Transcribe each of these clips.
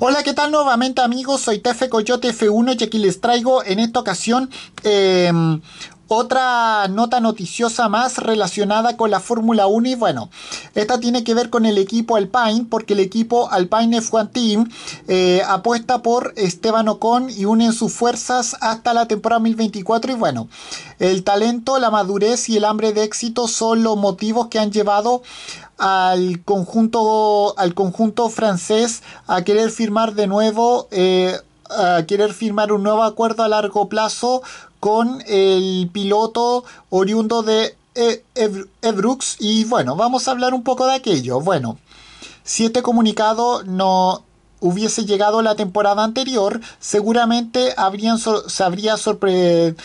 Hola, ¿qué tal nuevamente amigos? Soy Tefe Coyote F1 y aquí les traigo en esta ocasión em, otra nota noticiosa más relacionada con la Fórmula 1 y bueno, esta tiene que ver con el equipo Alpine porque el equipo Alpine F1 Team eh, apuesta por Esteban Ocon y unen sus fuerzas hasta la temporada 2024 y bueno, el talento, la madurez y el hambre de éxito son los motivos que han llevado al conjunto, al conjunto francés a querer firmar de nuevo, eh, a querer firmar un nuevo acuerdo a largo plazo con el piloto oriundo de Ebrux. Y bueno, vamos a hablar un poco de aquello. Bueno, si este comunicado no hubiese llegado la temporada anterior, seguramente habrían, se habría sorprendido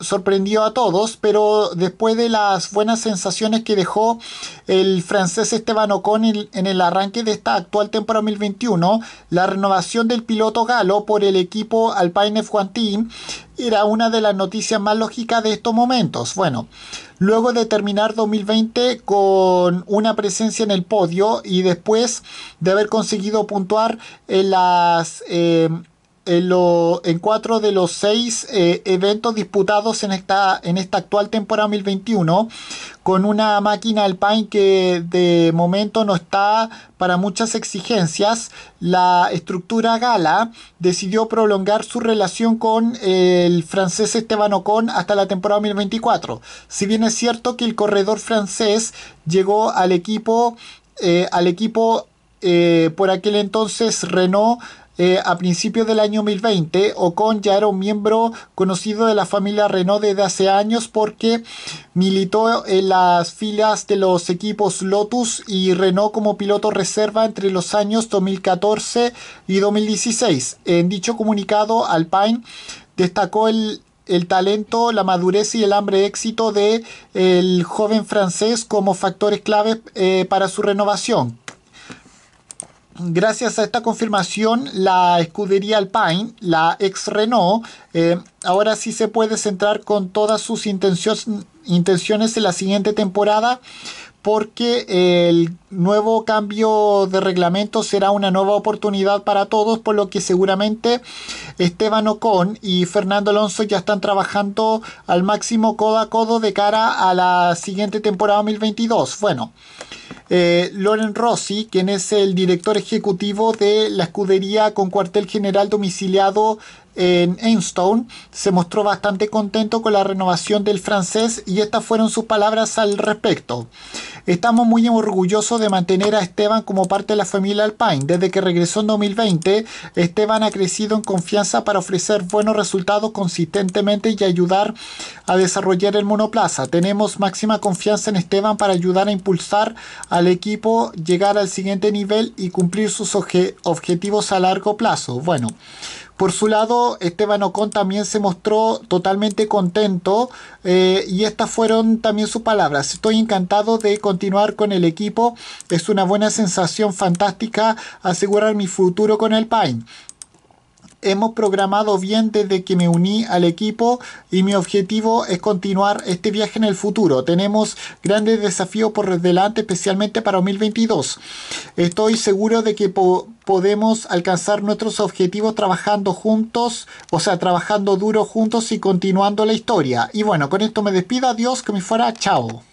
sorprendió a todos, pero después de las buenas sensaciones que dejó el francés Esteban Ocon en, el arranque de esta actual temporada 2021, la renovación del piloto galo por el equipo Alpine F1 era una de las noticias más lógicas de estos momentos. Bueno, luego de terminar 2020 con una presencia en el podio y después de haber conseguido puntuar en las... Eh, en, cuatro de los seis eh, eventos disputados en esta, en esta actual temporada 2021, con una máquina Alpine que de momento no está para muchas exigencias, la estructura Gala decidió prolongar su relación con eh, el francés Esteban Ocon hasta la temporada 2024. Si bien es cierto que el corredor francés llegó al equipo, eh, al equipo por aquel entonces Renault eh, a principios del año 2020, Ocon ya era un miembro conocido de la familia Renault desde hace años porque militó en las filas de los equipos Lotus y Renault como piloto reserva entre los años 2014 y 2016. En dicho comunicado, Alpine destacó el, talento, la madurez y el hambre de éxito de el joven francés como factores clave eh, para su renovación gracias a esta confirmación, la escudería Alpine, la ex Renault, eh, ahora sí se puede centrar con todas sus intenciones en la siguiente temporada porque el nuevo cambio de reglamento será una nueva oportunidad para todos, por lo que seguramente Esteban Ocon y Fernando Alonso ya están trabajando al máximo codo a codo de cara a la siguiente temporada 2022. Bueno, eh, Loren Rossi, quien es el director ejecutivo de la escudería con cuartel general domiciliado en Enstone, se mostró bastante contento con la renovación del francés y estas fueron sus palabras al respecto. Estamos muy orgullosos de mantener a Esteban como parte de la familia Alpine. Desde que regresó en 2020, Esteban ha crecido en confianza para ofrecer buenos resultados consistentemente y ayudar a desarrollar el monoplaza. Tenemos máxima confianza en Esteban para ayudar a impulsar al equipo, llegar al siguiente nivel y cumplir sus objetivos a largo plazo. Bueno, por su lado, Esteban Ocon también se mostró totalmente contento eh, y estas fueron también sus palabras. Estoy encantado de continuar continuar con el equipo. Es una buena sensación fantástica asegurar mi futuro con el Pine. Hemos programado bien desde que me uní al equipo y mi objetivo es continuar este viaje en el futuro. Tenemos grandes desafíos por delante, especialmente para 2022. Estoy seguro de que podemos alcanzar nuestros objetivos trabajando juntos, o sea, trabajando duro juntos y continuando la historia. Y bueno, con esto me despido. Adiós, que me fuera. Chao.